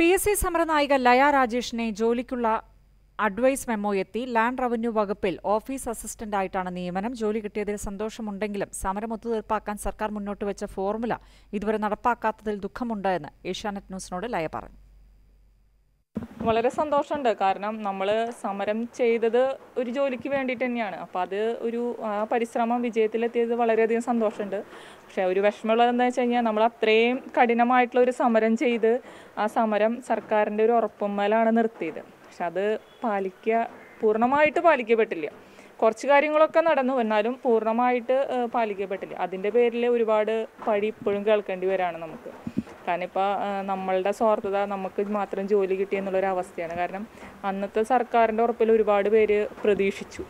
P S C സമരനായിക ലയ രാജേഷിനെ ജോലിക്കുള്ള അഡ്വൈസ് മെമ്മോ എത്തി ലാൻഡ് റവന്യൂ വകുപ്പിൽ ഓഫീസ് അസിസ്റ്റന്റായിട്ടാണ് നിയമനം ജോലി കിട്ടിയതിൽ സന്തോഷമുണ്ടെങ്കിലും സമരം ഒത്തുതീർപ്പാക്കാൻ സർക്കാർ മുന്നോട്ട് വെച്ച ഫോർമുല ഇതുവരെ നടപ്പാക്കാത്തതിൽ ദുഃഖമുണ്ട് എന്ന് ഏഷ്യാനെറ്റ് ന്യൂസിനോട് ലയ പറഞ്ഞു വളരെ സന്തോഷമുണ്ട് കാരണം നമ്മൾ സമരം ചെയ്തത് ഒരു ജോലിക്ക് വേണ്ടിയിട്ട് തന്നെയാണ് അപ്പോൾ അത് ഒരു പരിശ്രമം വിജയത്തിലെത്തിയത് വളരെയധികം സന്തോഷമുണ്ട് പക്ഷേ ഒരു എന്താ വെച്ച് കഴിഞ്ഞാൽ നമ്മൾ അത്രയും കഠിനമായിട്ടുള്ള ഒരു സമരം ചെയ്ത് ആ സമരം സർക്കാരിൻ്റെ ഒരു ഉറപ്പുമ്മലാണ് നിർത്തിയത് പക്ഷെ അത് പാലിക്കുക പൂർണ്ണമായിട്ട് പാലിക്കപ്പെട്ടില്ല കുറച്ച് കാര്യങ്ങളൊക്കെ നടന്നു എന്നാലും പൂർണ്ണമായിട്ട് പാലിക്കപ്പെട്ടില്ല അതിൻ്റെ പേരിൽ ഒരുപാട് പഴി ഇപ്പോഴും കേൾക്കേണ്ടി വരാണ് നമുക്ക് കാരണം ഇപ്പോൾ നമ്മളുടെ സ്വാർത്ഥത നമുക്ക് മാത്രം ജോലി കിട്ടിയെന്നുള്ളൊരു അവസ്ഥയാണ് കാരണം അന്നത്തെ സർക്കാരിൻ്റെ ഉറപ്പിൽ ഒരുപാട് പേര് പ്രതീക്ഷിച്ചു